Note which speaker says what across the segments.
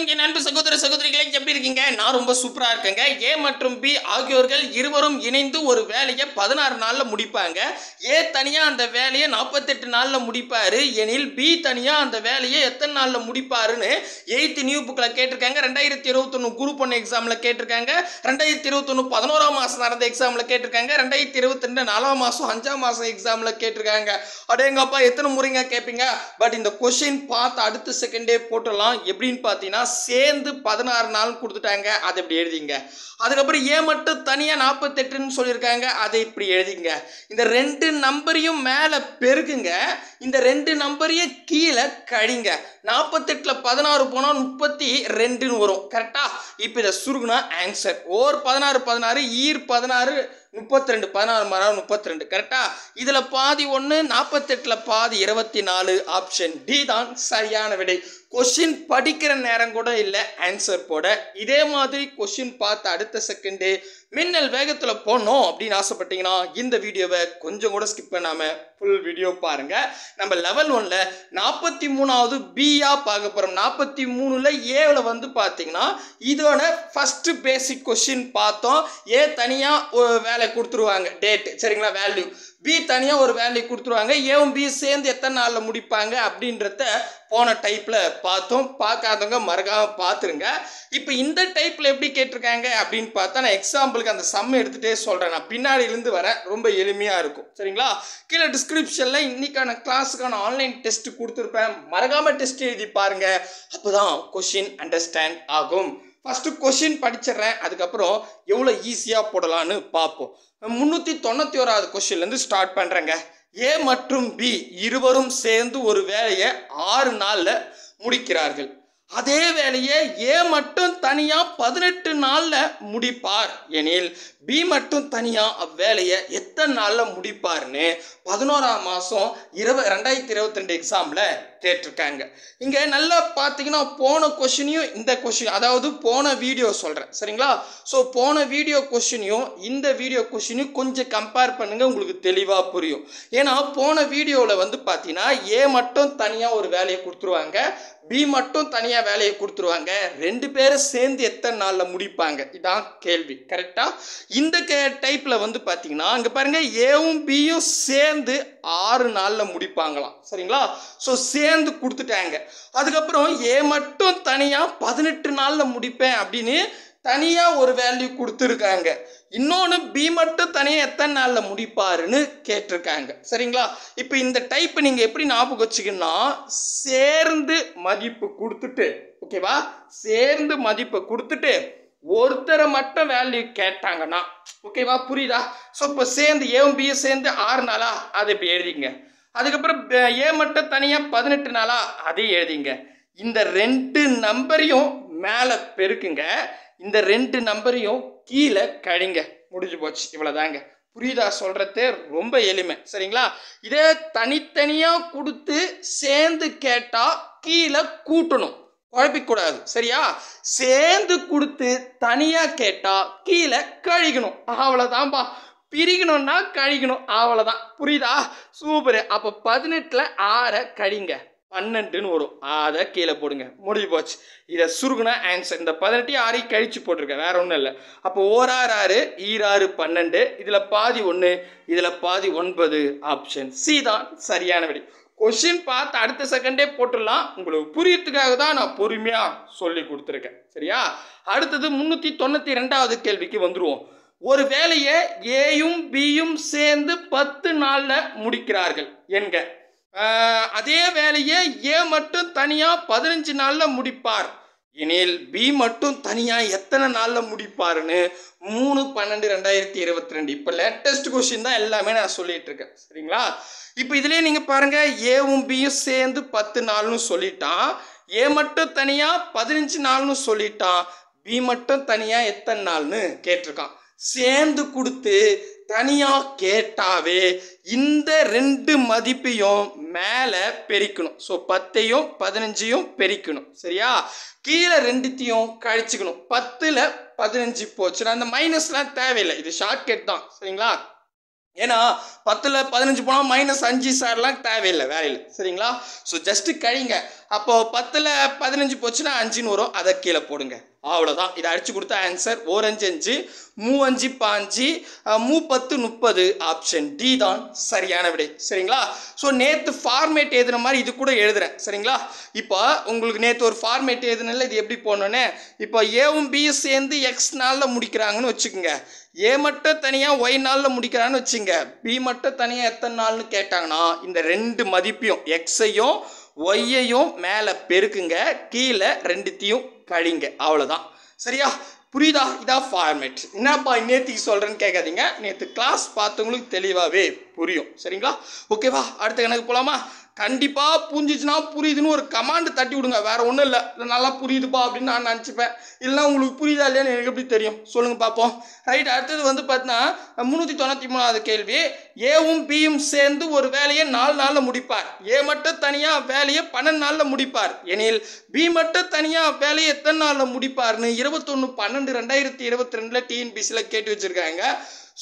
Speaker 1: வணக்கம் என் அன்பு சகோதர சகோதரிகளை எப்படி இருக்கீங்க நான் ரொம்ப சூப்பராக இருக்கேங்க ஏ மற்றும் பி ஆகியோர்கள் இருவரும் இணைந்து ஒரு வேலையை பதினாறு நாளில் முடிப்பாங்க ஏ தனியாக அந்த வேலையை நாற்பத்தெட்டு நாளில் முடிப்பார் எனில் பி தனியாக அந்த வேலையை எத்தனை நாளில் முடிப்பாருன்னு எயித்து நியூ புக்கில் கேட்டிருக்காங்க ரெண்டாயிரத்தி இருபத்தொன்று குரூப் ஒன்று எக்ஸாமில் கேட்டிருக்காங்க ரெண்டாயிரத்தி இருபத்தொன்று பதினோராம் மாதம் நடந்த எக்ஸாமில் கேட்டிருக்காங்க ரெண்டாயிரத்தி இருபத்தி ரெண்டு நாலாம் மாதம் அஞ்சாம் மாதம் எக்ஸாமில் கேட்டிருக்காங்க அடேங்கப்பா எத்தனை முறைங்க கேட்பீங்க பட் இந்த கொஷின் பார்த்து அடுத்த செகண்டே போட்டலாம் எப்படின்னு பார்த்தீங்கன்னா சேர்ந்து பதினாறு நாள் கொடுத்துட்டாங்க அதை இப்படி எழுதிங்க அதுக்கப்புறம் ஏ மட்டும் தனியாக நாற்பத்தெட்டுன்னு சொல்லியிருக்காங்க அதை இப்படி எழுதிங்க இந்த ரெண்டு நம்பரையும் மேலே பெருக்குங்க இந்த ரெண்டு நம்பரையும் கீழே கழிங்க நாற்பத்தெட்டில் பதினாறு போனால் முப்பத்தி ரெண்டுன்னு வரும் கரெக்டாக இப்போ இதை சுருக்குனா ஆன்சர் ஓர் பதினாறு பதினாறு ஈர் பதினாறு முப்பத்தி ரெண்டு பதினாறு மணி முப்பத்தி ரெண்டு கரெக்டாக இதில் பாதி ஒன்று நாற்பத்தெட்டில் பாதி இருபத்தி நாலு ஆப்ஷன் டி தான் சரியான விடை கொஷின் படிக்கிற நேரம் கூட இல்லை ஆன்சர் போட இதே மாதிரி கொஷின் பார்த்து அடுத்த செகண்டு மின்னல் வேகத்தில் போனோம் அப்படின்னு ஆசைப்பட்டீங்கன்னா இந்த வீடியோவை கொஞ்சம் கூட ஸ்கிப் பண்ணாமல் ஃபுல் வீடியோ பாருங்கள் நம்ம லெவல் ஒனில் நாற்பத்தி மூணாவது பியாக பார்க்க போகிறோம் நாற்பத்தி மூணில் ஏவில் வந்து பார்த்தீங்கன்னா இதோட ஃபஸ்ட்டு பேசிக் கொஷின் பார்த்தோம் ஏ தனியாக வேலை கொடுத்துருவாங்க டேட்டு சரிங்களா வேல்யூ பி தனியாக ஒரு வேலையை கொடுத்துருவாங்க ஏவும் பி சேர்ந்து எத்தனை நாளில் முடிப்பாங்க அப்படின்றத போன டைப்பில் பார்த்தோம் பார்க்காதவங்க மறக்காமல் பார்த்துருங்க இப்போ இந்த டைப்பில் எப்படி கேட்டிருக்காங்க அப்படின்னு பார்த்தா நான் எக்ஸாம்பிளுக்கு அந்த சம் எடுத்துகிட்டே சொல்கிறேன் நான் பின்னாடியிலேருந்து வரேன் ரொம்ப எளிமையாக இருக்கும் சரிங்களா கீழே டிஸ்கிரிப்ஷனில் இன்றைக்கான கிளாஸுக்கான ஆன்லைன் டெஸ்ட்டு கொடுத்துருப்பேன் மறக்காமல் டெஸ்ட் எழுதி பாருங்கள் அப்போ தான் கொஷின் அண்டர்ஸ்டாண்ட் ஆகும் ஃபஸ்ட்டு கொஷின் படிச்சிடுறேன் அதுக்கப்புறம் எவ்வளோ ஈஸியாக போடலான்னு பார்ப்போம் முந்நூற்றி தொண்ணூற்றி ஓராவது கொஷின்லேருந்து ஸ்டார்ட் பண்ணுறேங்க ஏ மற்றும் பி இருவரும் சேர்ந்து ஒரு வேலையை ஆறு நாளில் முடிக்கிறார்கள் அதே வேலையை ஏ மட்டும் தனியாக பதினெட்டு நாளில் முடிப்பார் எனில் பி மட்டும் தனியாக அவ்வேலையை எத்தனை நாளில் முடிப்பார்னு பதினோராம் மாதம் இருபது ரெண்டாயிரத்தி இருபத்தி ரெண்டு எக்ஸாமில் கேட்டிருக்காங்க இங்கே நல்லா பார்த்தீங்கன்னா போன கொஷினையும் இந்த கொஷின் அதாவது போன வீடியோ சொல்கிறேன் சரிங்களா ஸோ போன வீடியோ கொஷினையும் இந்த வீடியோ கொஷினையும் கொஞ்சம் கம்பேர் பண்ணுங்கள் உங்களுக்கு தெளிவாக புரியும் ஏன்னா போன வீடியோவில் வந்து பார்த்தீங்கன்னா ஏ மட்டும் தனியாக ஒரு வேலையை கொடுத்துருவாங்க பி மட்டும் தனியாக வேலையை கொடுத்துருவாங்க ரெண்டு பேரும் சேர்ந்து எத்தனை நாளில் முடிப்பாங்க இதான் கேள்வி கரெக்டாக இந்த கே டைப்பில் வந்து பார்த்தீங்கன்னா அங்கே பாருங்கள் ஏவும் பியும் சேர்ந்து ஆறு நாளில் முடிப்பாங்களாம் சரிங்களா ஸோ சே சேர்ந்து கொடுத்துட்டாங்க அதுக்கப்புறம் ஏ மட்டும் தனியாக பதினெட்டு நாளில் முடிப்பேன் அப்படின்னு தனியாக ஒரு வேல்யூ கொடுத்துருக்காங்க இன்னொன்று பி மட்டும் தனியாக எத்தனை நாளில் முடிப்பாருன்னு கேட்டிருக்காங்க சரிங்களா இப்போ இந்த டைப்பை நீங்கள் எப்படி ஞாபகம் வச்சுக்கணும்னா சேர்ந்து மதிப்பு கொடுத்துட்டு ஓகேவா சேர்ந்து மதிப்பை கொடுத்துட்டு ஒருத்தரை மட்டும் வேல்யூ கேட்டாங்கன்னா ஓகேவா புரியுதா ஸோ இப்போ சேர்ந்து ஏன் பியும் சேர்ந்து ஆறு நாளா அதை இப்போ எழுதிங்க அதுக்கப்புறம் ஏ மட்டும் தனியாக பதினெட்டு நாளா அதையும் எழுதிங்க இந்த ரெண்டு நம்பரையும் மேலே பெருக்குங்க இந்த ரெண்டு நம்பரையும் கீழே கழிங்க முடிஞ்சு போச்சு இவ்வளோதாங்க புரியுதா சொல்கிறதே ரொம்ப எளிமை சரிங்களா இதே தனித்தனியாக கொடுத்து சேர்ந்து கேட்டால் கீழே கூட்டணும் குழப்பிக்கூடாது சரியா சேர்ந்து கொடுத்து தனியாக கேட்டால் கீழே கழிக்கணும் அவ்வளோதான்ப்பா பிரிக்கணும்னா கழிக்கணும் அவ்வளோதான் புரியுதா சூப்பர் அப்போ பதினெட்டில் ஆறை கழிங்க பன்னெண்டுன்னு வரும் அதை கீழே போடுங்க முடிஞ்சு போச்சு இதை சுருகுனா ஆன்சர் இந்த பதினெட்டு ஆறையும் கழிச்சு போட்டிருக்கேன் வேற ஒன்றும் இல்லை அப்போ ஓராறு ஆறு ஈராறு பன்னெண்டு இதில் பாதி ஒன்று இதில் பாதி ஒன்பது ஆப்ஷன் சி தான் சரியான வழி கொஷின் பார்த்து அடுத்த செகண்டே போட்டுடலாம் உங்களுக்கு புரியறதுக்காக தான் நான் பொறுமையாக சொல்லி கொடுத்துருக்கேன் சரியா அடுத்தது முந்நூற்றி தொண்ணூற்றி ரெண்டாவது கேள்விக்கு வந்துடுவோம் ஒரு வேலையை ஏயும் பியும் சேர்ந்து பத்து நாளில் முடிக்கிறார்கள் என்க அதே வேலையை ஏ மட்டும் தனியாக பதினஞ்சு நாளில் முடிப்பார் எனில் பி மட்டும் தனியாக எத்தனை நாளில் முடிப்பாருன்னு மூணு பன்னெண்டு ரெண்டாயிரத்தி இருபத்தி ரெண்டு இப்போ லேட்டஸ்ட் கொஸ்டின் தான் எல்லாமே நான் சொல்லிட்டு இருக்கேன் சரிங்களா இப்போ இதுலேயே நீங்கள் பாருங்கள் ஏவும் பியும் சேர்ந்து பத்து நாள்னு சொல்லிட்டான் ஏ மட்டும் தனியாக பதினஞ்சு நாள்னு சொல்லிட்டான் பி மட்டும் தனியாக எத்தனை நாள்னு கேட்டிருக்கான் சேர்ந்து கொடுத்து தனியாக கேட்டாவே இந்த ரெண்டு மதிப்பையும் மேலே பெருக்கணும் ஸோ பத்தையும் பதினஞ்சையும் பெருக்கணும் சரியா கீழே ரெண்டுத்தையும் கழிச்சுக்கணும் பத்தில் பதினஞ்சு போச்சுன்னா அந்த மைனஸ்லாம் தேவையில்லை இது ஷார்ட்கட் தான் சரிங்களா ஏன்னா பத்தில் பதினஞ்சு போனால் மைனஸ் அஞ்சு சார்லாம் தேவையில்லை வேலையில் சரிங்களா ஸோ ஜஸ்ட்டு கழிங்க அப்போது பத்தில் பதினஞ்சு போச்சுன்னா அஞ்சுன்னு வரும் அதை கீழே போடுங்க அவ்வளோதான் இதை அடித்து கொடுத்தா ஆன்சர் ஓரஞ்சு அஞ்சு மூ அஞ்சு பாஞ்சு மூ பத்து முப்பது ஆப்ஷன் டி தான் சரியான விடை சரிங்களா ஸோ நேற்று ஃபார்மேட் எழுதுன மாதிரி இது கூட எழுதுகிறேன் சரிங்களா இப்போ உங்களுக்கு நேற்று ஒரு ஃபார்மேட் எழுதுனால இது எப்படி போனோன்னே இப்போ ஏவும் பியும் சேர்ந்து எக்ஸ் நாளில் முடிக்கிறாங்கன்னு வச்சுக்கோங்க ஏ மட்டும் தனியாக ஒய் நாளில் முடிக்கிறான்னு வச்சுங்க பி மட்டும் தனியாக எத்தனை நாள்னு கேட்டாங்கன்னா இந்த ரெண்டு மதிப்பையும் எக்ஸையும் ஒய்யையும் மேலே பெருக்குங்க கீழே ரெண்டுத்தையும் கழிங்க அவ்வளோதான் சரியா புரியுதா இதான் ஃபார்மேட் என்னப்பா நேற்றுக்கு சொல்கிறேன்னு கேட்காதீங்க நேற்று கிளாஸ் பார்த்தவங்களுக்கு தெளிவாகவே புரியும் சரிங்களா ஓகேவா அடுத்த கணக்கு போகலாமா கண்டிப்பாக புரிஞ்சிச்சுன்னா புரியுதுன்னு ஒரு கமாண்டு தட்டி விடுங்க வேறு ஒன்றும் இல்லை இது நல்லா புரியுதுப்பா அப்படின்னு நான் நினச்சிப்பேன் இல்லை உங்களுக்கு புரியுதா இல்லையான்னு எனக்கு எப்படி தெரியும் சொல்லுங்கள் பார்ப்போம் ரைட் அடுத்தது வந்து பார்த்தீங்கன்னா முந்நூற்றி தொண்ணூற்றி மூணாவது கேள்வி ஏவும் பியும் சேர்ந்து ஒரு வேலையை நாலு நாளில் முடிப்பார் ஏ மட்டும் தனியாக வேலையை பன்னெண்டு நாளில் முடிப்பார் எனில் பி மட்டும் தனியாக வேலையை எத்தனை நாளில் முடிப்பார்னு இருபத்தொன்று பன்னெண்டு ரெண்டாயிரத்தி இருபத்தி ரெண்டில் டிஎன்பிசியில் கேட்டு வச்சுருக்காங்க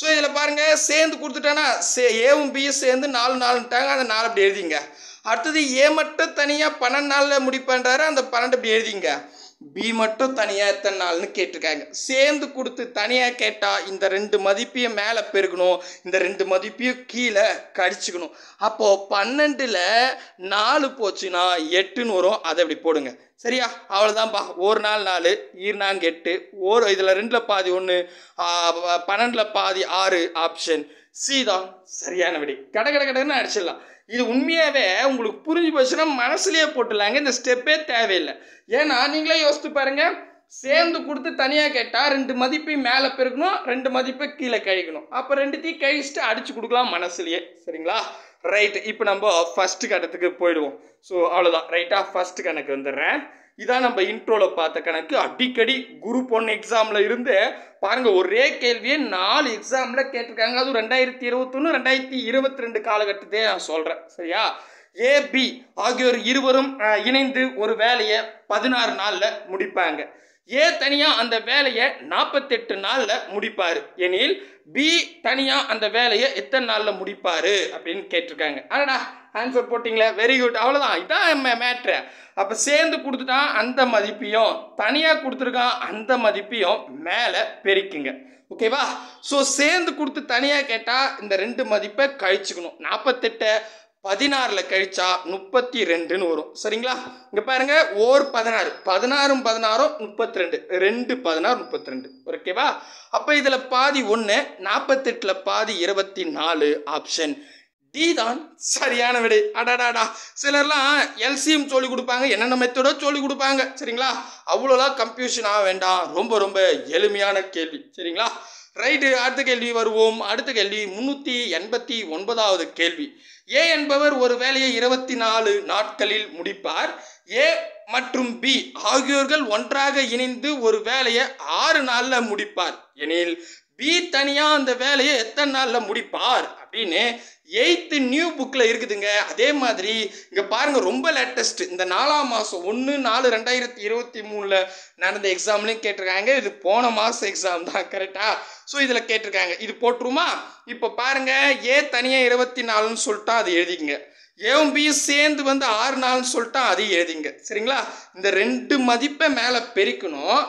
Speaker 1: ஸோ இதில் பாருங்கள் சேர்ந்து கொடுத்துட்டேன்னா சே ஏவும் பியும் சேர்ந்து நாலு நாலுன்ட்டாங்க அந்த நாலு அப்படி எழுதிங்க அடுத்தது ஏ மட்டும் தனியாக பன்னெண்டு நாளில் முடிப்பேன்றாரு அந்த பன்னெண்டு அப்படி எழுதிங்க பி மட்டும் தனியாக எத்தனை நாள்னு கேட்டிருக்காங்க சேர்ந்து கொடுத்து தனியாக கேட்டால் இந்த ரெண்டு மதிப்பையும் மேலே பெருகணும் இந்த ரெண்டு மதிப்பையும் கீழே கடிச்சிக்கணும் அப்போது பன்னெண்டில் நாலு போச்சுன்னா எட்டுன்னு வரும் அதை அப்படி போடுங்க சரியா அவ்வளோதான்ப்பா ஒரு நாள் நாலு ஈர்நாங்க எட்டு ஒரு இதில் ரெண்டில் பாதி ஒன்று பன்னெண்டில் பாதி ஆறு ஆப்ஷன் சீதா சரியான விடை கடை கடை கடைன்னு அடிச்சிடலாம் இது உண்மையாகவே உங்களுக்கு புரிஞ்சு போச்சுன்னா மனசுலேயே போட்டுடலாங்க இந்த ஸ்டெப்பே தேவையில்லை ஏன்னா நீங்களே யோசித்து பாருங்கள் சேர்ந்து கொடுத்து தனியாக கேட்டால் ரெண்டு மதிப்பை மேலே பெருக்கணும் ரெண்டு மதிப்பை கீழே கழிக்கணும் அப்போ ரெண்டுத்தையும் கழிச்சுட்டு அடித்து கொடுக்கலாம் மனசுலையே சரிங்களா ரைட்டு இப்போ நம்ம ஃபஸ்ட்டு கட்டத்துக்கு போயிடுவோம் ஸோ அவ்வளோதான் ரைட்டாக ஃபஸ்ட்டு கணக்கு வந்துடுறேன் இதான் நம்ம இன்ட்ரோவில் பார்த்த கணக்கு அடிக்கடி குரூப் ஒன் எக்ஸாமில் இருந்து பாருங்கள் ஒரே கேள்வியே நாலு எக்ஸாமில் கேட்டிருக்காங்க அதுவும் ரெண்டாயிரத்தி இருபத்தொன்று ரெண்டாயிரத்தி இருபத்தி ரெண்டு காலகட்டத்தையே நான் சொல்கிறேன் சரியா ஏபி ஆகியோர் இருவரும் இணைந்து ஒரு வேலையை பதினாறு நாளில் முடிப்பாங்க ஏ தனியாக அந்த வேலையை நாற்பத்தெட்டு நாளில் முடிப்பார் எனில் பி தனியாக அந்த வேலையை எத்தனை நாளில் முடிப்பார் அப்படின்னு கேட்டிருக்காங்க அடடா ஆன்சர் போட்டிங்களே வெரி குட் அவ்வளோதான் இதான் மேட்ரு அப்போ சேர்ந்து கொடுத்துட்டான் அந்த மதிப்பையும் தனியாக கொடுத்துருக்கான் அந்த மதிப்பையும் மேலே பெருக்குங்க ஓகேவா ஸோ சேர்ந்து கொடுத்து தனியாக கேட்டால் இந்த ரெண்டு மதிப்பை கழிச்சுக்கணும் நாற்பத்தெட்டை பதினாறில் கழிச்சா முப்பத்தி ரெண்டுன்னு வரும் சரிங்களா இங்கே பாருங்கள் ஓர் பதினாறு பதினாறும் பதினாறும் முப்பத்தி ரெண்டு ரெண்டு பதினாறு முப்பத்தி ரெண்டு ஓகேவா அப்போ இதில் பாதி ஒன்று நாற்பத்தெட்டில் பாதி இருபத்தி நாலு ஆப்ஷன் டி தான் சரியான விடை அடாடாடா சிலர்லாம் எல்சிஎம் சொல்லி கொடுப்பாங்க என்னென்ன மெத்தடோ சொல்லி கொடுப்பாங்க சரிங்களா அவ்வளோலாம் கன்ஃபியூஷன் ஆக வேண்டாம் ரொம்ப ரொம்ப எளிமையான கேள்வி சரிங்களா ரைட்டு அடுத்த கேள்வி வருவோம் அடுத்த கேள்வி முன்னூற்றி எண்பத்தி ஒன்பதாவது கேள்வி ஏ என்பவர் ஒரு வேலையை இருபத்தி நாலு நாட்களில் முடிப்பார் ஏ மற்றும் பி ஆகியோர்கள் ஒன்றாக இணைந்து ஒரு வேலையை ஆறு நாளில் முடிப்பார் எனில் பி தனியாக அந்த வேலையை எத்தனை நாளில் முடிப்பார் அப்படின்னு எயித்து நியூ புக்கில் இருக்குதுங்க அதே மாதிரி இங்கே பாருங்கள் ரொம்ப லேட்டஸ்ட் இந்த நாலாம் மாதம் ஒன்று நாலு ரெண்டாயிரத்தி இருபத்தி மூணில் நடந்த எக்ஸாம்லேயும் கேட்டிருக்காங்க இது போன மாதம் எக்ஸாம் தான் கரெக்டாக ஸோ இதில் கேட்டிருக்காங்க இது போட்டுருமா இப்போ பாருங்கள் ஏ தனியாக இருபத்தி நாலுன்னு சொல்லிட்டா அது எழுதிங்க ஏவும் பியும் சேர்ந்து வந்து ஆறு நாள்னு சொல்லிட்டா அது எழுதிங்க சரிங்களா இந்த ரெண்டு மதிப்பை மேலே பெருக்கணும்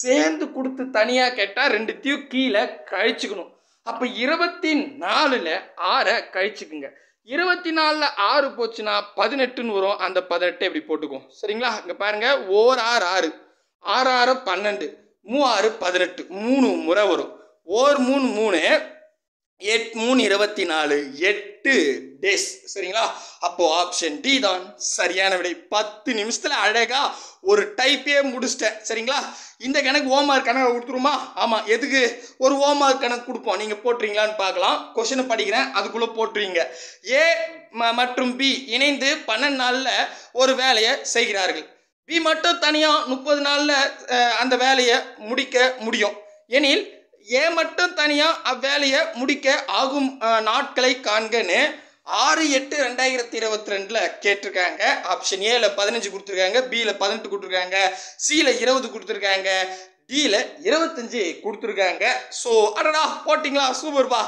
Speaker 1: சேர்ந்து கொடுத்து தனியாக கேட்டால் ரெண்டுத்தையும் கீழே கழிச்சுக்கணும் அப்போ இருபத்தி நாலில் ஆறை கழிச்சுக்குங்க இருபத்தி நாலில் ஆறு போச்சுன்னா பதினெட்டுன்னு வரும் அந்த பதினெட்டு இப்படி போட்டுக்கும் சரிங்களா இங்கே பாருங்கள் ஓர் ஆறு ஆறு ஆறு ஆறு பன்னெண்டு மூ ஆறு பதினெட்டு மூணு முறை வரும் ஓர் மூணு மூணு எட் மூணு இருபத்தி நாலு எட்டு டேஸ் சரிங்களா அப்போ ஆப்ஷன் டி தான் சரியான விடை பத்து நிமிஷத்தில் அழகாக ஒரு டைப்பே முடிச்சிட்டேன் சரிங்களா இந்த கணக்கு ஓமார்க் கணக்கு கொடுத்துருமா ஆமாம் எதுக்கு ஒரு ஓமார்க் கணக்கு கொடுப்போம் நீங்கள் போட்டுறீங்களான்னு பார்க்கலாம் கொஷினை படிக்கிறேன் அதுக்குள்ளே போட்டுருவீங்க ஏ மற்றும் பி இணைந்து பன்னெண்டு நாளில் ஒரு வேலையை செய்கிறார்கள் பி மட்டும் தனியாக முப்பது நாளில் அந்த வேலையை முடிக்க முடியும் எனில் ஏன் மட்டும் தனியாக அவ்வேலையை முடிக்க ஆகும் நாட்களை காண்கன்னு ஆறு எட்டு ரெண்டாயிரத்தி இருபத்தி ரெண்டில் கேட்டிருக்காங்க ஆப்ஷன் ஏல பதினஞ்சு கொடுத்துருக்காங்க பியில் பதினெட்டு கொடுத்துருக்காங்க சியில் இருபது கொடுத்துருக்காங்க டீல இருபத்தஞ்சு கொடுத்துருக்காங்க ஸோ அடடா போட்டிங்களா சூப்பர்பா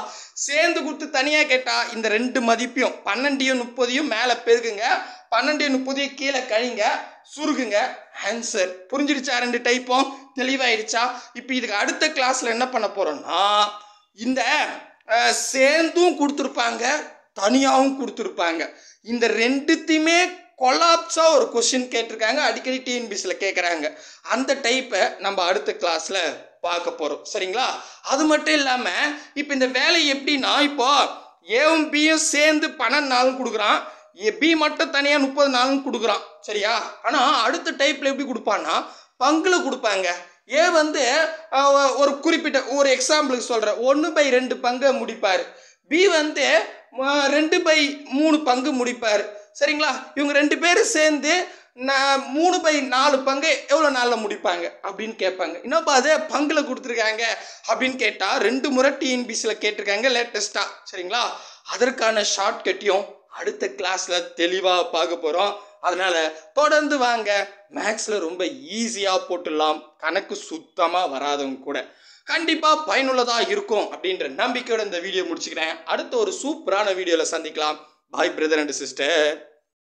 Speaker 1: சேர்ந்து கொடுத்து தனியாக கேட்டால் இந்த ரெண்டு மதிப்பையும் பன்னெண்டையும் முப்பதையும் மேலே பெருகுங்க பன்னெண்டு முப்பதையும் கீழே கழிங்க சுருக்குங்க ஆன்சர் புரிஞ்சிடுச்சா ரெண்டு டைப்பும் தெளிவாயிடுச்சா இப்போ இதுக்கு அடுத்த கிளாஸில் என்ன பண்ண போகிறோம்னா இந்த சேர்ந்தும் கொடுத்துருப்பாங்க தனியாகவும் கொடுத்துருப்பாங்க இந்த ரெண்டுத்தையுமே கொலாப்ஸாக ஒரு கொஷின் கேட்டிருக்காங்க அடிக்கடி டிஎன்பிசியில் கேட்குறாங்க அந்த டைப்பை நம்ம அடுத்த கிளாஸில் பார்க்க போகிறோம் சரிங்களா அது மட்டும் இல்லாமல் இப்போ இந்த வேலை எப்படின்னா இப்போது ஏவும் பியும் சேர்ந்து பன்னெண்டு நாளும் கொடுக்குறான் பி மட்டும் தனியாக முப்பது நாளும் கொடுக்குறான் சரியா ஆனால் அடுத்த டைப்பில் எப்படி கொடுப்பான்னா பங்கில் கொடுப்பாங்க ஏ வந்து ஒரு குறிப்பிட்ட ஒரு எக்ஸாம்பிளுக்கு சொல்கிறேன் ஒன்று பை ரெண்டு பங்கை முடிப்பார் பி வந்து ரெண்டு பை மூணு பங்கு முடிப்பார் சரிங்களா இவங்க ரெண்டு பேரும் சேர்ந்து நான் மூணு பை நாலு பங்கு எவ்வளோ நாளில் முடிப்பாங்க அப்படின்னு கேட்பாங்க இன்னும் அதே பங்கில் கொடுத்துருக்காங்க அப்படின்னு கேட்டால் ரெண்டு முறை டிஎன்பிசியில் கேட்டிருக்காங்க லேட்டஸ்ட்டாக சரிங்களா அதற்கான ஷார்ட் கட்டியும் அடுத்த கிளாஸில் தெளிவாக பார்க்க போகிறோம் அதனால் தொடர்ந்து வாங்க மேக்ஸில் ரொம்ப ஈஸியாக போட்டுடலாம் கணக்கு சுத்தமாக வராதவங்க கூட கண்டிப்பாக பயனுள்ளதாக இருக்கும் அப்படின்ற நம்பிக்கையோடு இந்த வீடியோ முடிச்சுக்கிறேன் அடுத்த ஒரு சூப்பரான வீடியோவில் சந்திக்கலாம் பாய் பிரதர் அண்ட் சிஸ்டர்